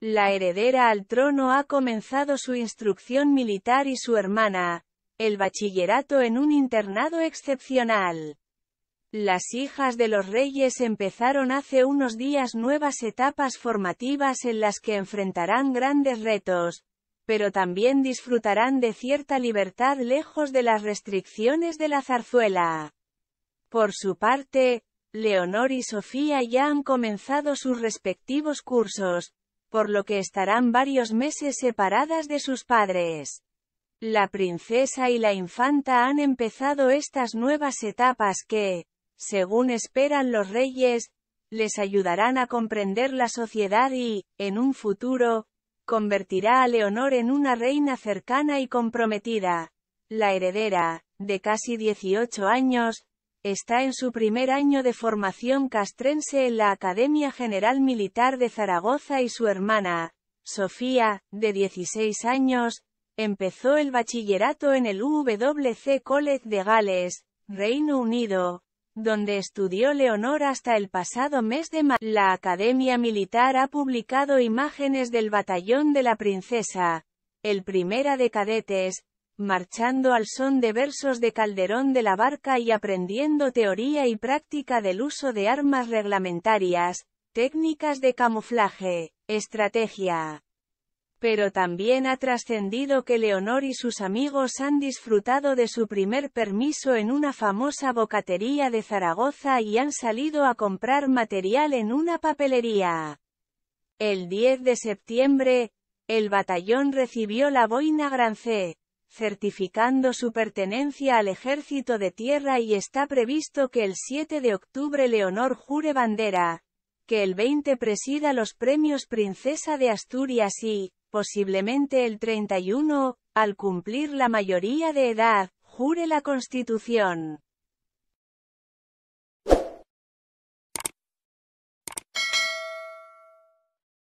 La heredera al trono ha comenzado su instrucción militar y su hermana, el bachillerato en un internado excepcional. Las hijas de los reyes empezaron hace unos días nuevas etapas formativas en las que enfrentarán grandes retos, pero también disfrutarán de cierta libertad lejos de las restricciones de la zarzuela. Por su parte, Leonor y Sofía ya han comenzado sus respectivos cursos, por lo que estarán varios meses separadas de sus padres. La princesa y la infanta han empezado estas nuevas etapas que, según esperan los reyes, les ayudarán a comprender la sociedad y, en un futuro, convertirá a Leonor en una reina cercana y comprometida. La heredera, de casi 18 años, Está en su primer año de formación castrense en la Academia General Militar de Zaragoza y su hermana, Sofía, de 16 años, empezó el bachillerato en el WC College de Gales, Reino Unido, donde estudió Leonor hasta el pasado mes de mayo. La Academia Militar ha publicado imágenes del batallón de la princesa, el primera de cadetes, marchando al son de versos de Calderón de la Barca y aprendiendo teoría y práctica del uso de armas reglamentarias, técnicas de camuflaje, estrategia. Pero también ha trascendido que Leonor y sus amigos han disfrutado de su primer permiso en una famosa bocatería de Zaragoza y han salido a comprar material en una papelería. El 10 de septiembre, el batallón recibió la boina Grancé, certificando su pertenencia al ejército de tierra y está previsto que el 7 de octubre Leonor jure bandera, que el 20 presida los premios Princesa de Asturias y, posiblemente el 31, al cumplir la mayoría de edad, jure la Constitución.